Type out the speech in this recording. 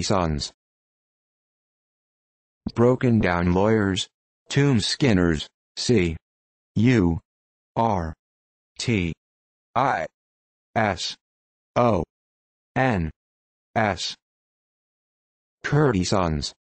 Sons. broken down lawyers, tomb skinners, c. u. r. t. i. s. o. n. s. Sons.